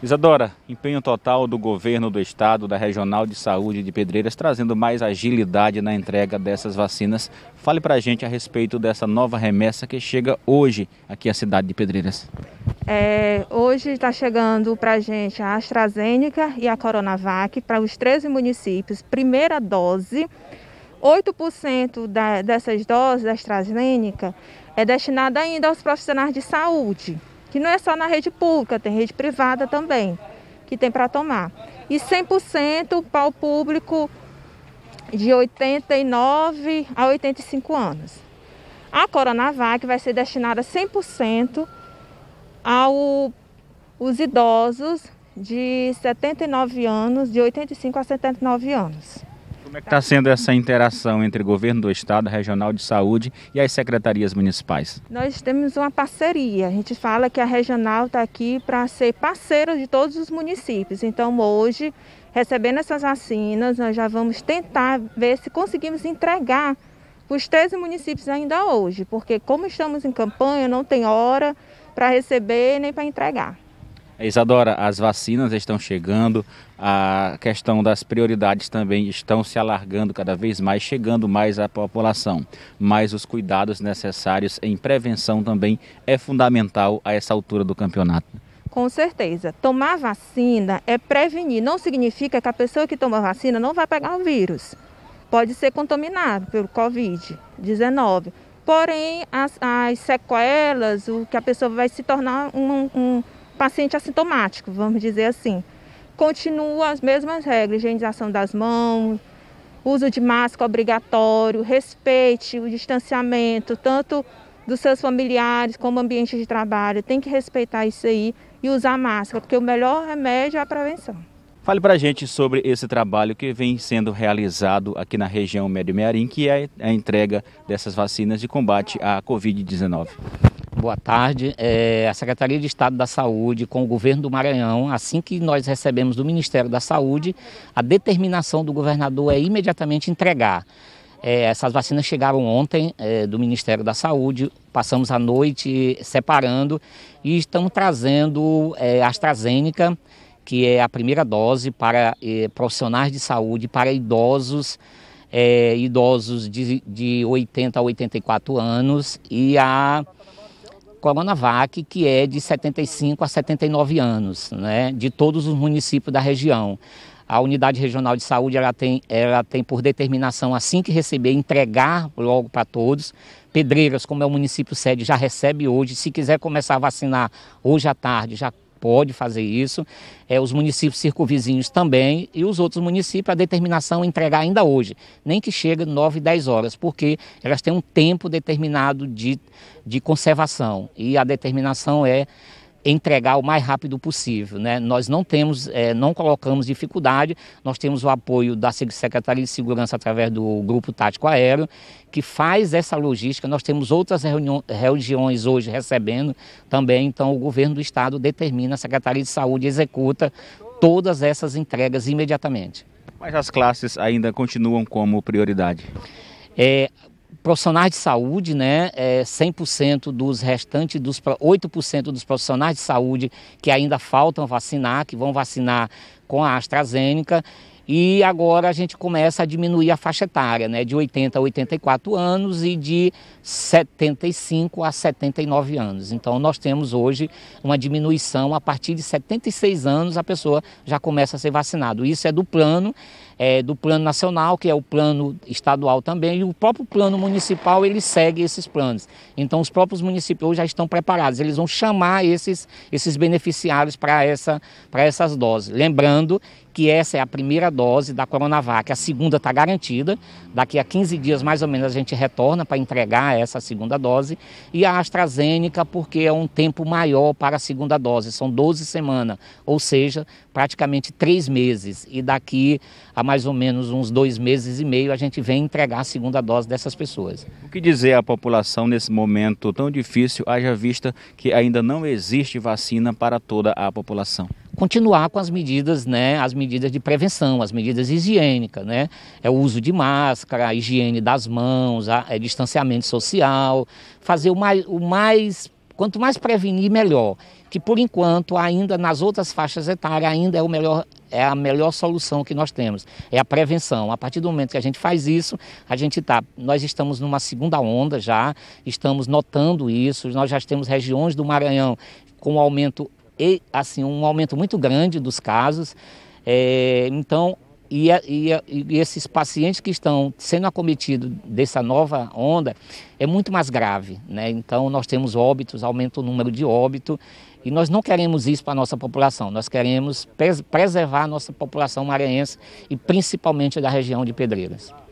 Isadora, empenho total do governo do estado, da Regional de Saúde de Pedreiras, trazendo mais agilidade na entrega dessas vacinas. Fale para a gente a respeito dessa nova remessa que chega hoje aqui à cidade de Pedreiras. É, hoje está chegando para a gente a AstraZeneca e a Coronavac para os 13 municípios, primeira dose. 8% da, dessas doses da AstraZeneca é destinada ainda aos profissionais de saúde que não é só na rede pública, tem rede privada também, que tem para tomar. E 100% para o público de 89 a 85 anos. A Coronavac vai ser destinada 100% aos idosos de 79 anos, de 85 a 79 anos. Como é que está sendo essa interação entre o governo do estado, regional de saúde e as secretarias municipais? Nós temos uma parceria. A gente fala que a regional está aqui para ser parceira de todos os municípios. Então, hoje, recebendo essas vacinas, nós já vamos tentar ver se conseguimos entregar para os 13 municípios ainda hoje, porque como estamos em campanha, não tem hora para receber nem para entregar. Isadora, as vacinas estão chegando, a questão das prioridades também estão se alargando cada vez mais, chegando mais à população. Mas os cuidados necessários em prevenção também é fundamental a essa altura do campeonato. Com certeza. Tomar vacina é prevenir. Não significa que a pessoa que toma vacina não vai pegar o vírus. Pode ser contaminado pelo Covid-19. Porém, as, as, sequelas, o que a pessoa vai se tornar um, um paciente assintomático, vamos dizer assim. Continua as mesmas regras, higienização das mãos, uso de máscara obrigatório, respeite o distanciamento, tanto dos seus familiares como ambiente de trabalho. Tem que respeitar isso aí e usar máscara, porque o melhor remédio é a prevenção. Fale para a gente sobre esse trabalho que vem sendo realizado aqui na região Médio Mearim, que é a entrega dessas vacinas de combate à Covid-19. Boa tarde. É, a Secretaria de Estado da Saúde, com o governo do Maranhão, assim que nós recebemos do Ministério da Saúde, a determinação do governador é imediatamente entregar. É, essas vacinas chegaram ontem é, do Ministério da Saúde, passamos a noite separando e estamos trazendo é, AstraZeneca, que é a primeira dose para é, profissionais de saúde, para idosos. É, idosos de, de 80 a 84 anos e a Coronavac, que é de 75 a 79 anos, né, de todos os municípios da região. A unidade regional de saúde ela tem, ela tem por determinação, assim que receber, entregar logo para todos. Pedreiras, como é o município sede, já recebe hoje. Se quiser começar a vacinar hoje à tarde, já pode fazer isso, é, os municípios circunvizinhos também e os outros municípios, a determinação é entregar ainda hoje, nem que chegue 9, 10 horas, porque elas têm um tempo determinado de, de conservação e a determinação é entregar o mais rápido possível. Né? Nós não temos, é, não colocamos dificuldade, nós temos o apoio da Secretaria de Segurança através do Grupo Tático Aéreo, que faz essa logística. Nós temos outras regiões hoje recebendo também, então o governo do estado determina, a Secretaria de Saúde executa todas essas entregas imediatamente. Mas as classes ainda continuam como prioridade? É, profissionais de saúde, né, é 100% dos restantes, dos 8% dos profissionais de saúde que ainda faltam vacinar, que vão vacinar com a AstraZeneca, e agora a gente começa a diminuir a faixa etária, né, de 80 a 84 anos e de 75 a 79 anos. Então nós temos hoje uma diminuição a partir de 76 anos a pessoa já começa a ser vacinado. Isso é do plano, é, do plano nacional, que é o plano estadual também, e o próprio plano municipal ele segue esses planos. Então os próprios municípios já estão preparados, eles vão chamar esses, esses beneficiários para essa, essas doses. Lembrando que essa é a primeira dose da Coronavac. A segunda está garantida. Daqui a 15 dias, mais ou menos, a gente retorna para entregar essa segunda dose. E a AstraZeneca, porque é um tempo maior para a segunda dose, são 12 semanas, ou seja, praticamente três meses. E daqui a mais ou menos uns dois meses e meio, a gente vem entregar a segunda dose dessas pessoas. O que dizer à população nesse momento tão difícil, haja vista que ainda não existe vacina para toda a população? continuar com as medidas, né, as medidas de prevenção, as medidas higiênicas, né, é o uso de máscara, a higiene das mãos, a, é distanciamento social, fazer o mais, o mais, quanto mais prevenir, melhor. Que por enquanto ainda nas outras faixas etárias ainda é o melhor é a melhor solução que nós temos, é a prevenção. A partir do momento que a gente faz isso, a gente tá, nós estamos numa segunda onda já, estamos notando isso, nós já temos regiões do Maranhão com um aumento e, assim, um aumento muito grande dos casos. É, então, e, e, e, esses pacientes que estão sendo acometidos dessa nova onda é muito mais grave. Né? Então, nós temos óbitos, aumenta o número de óbito, e nós não queremos isso para a nossa população, nós queremos preservar a nossa população maranhense e principalmente da região de Pedreiras.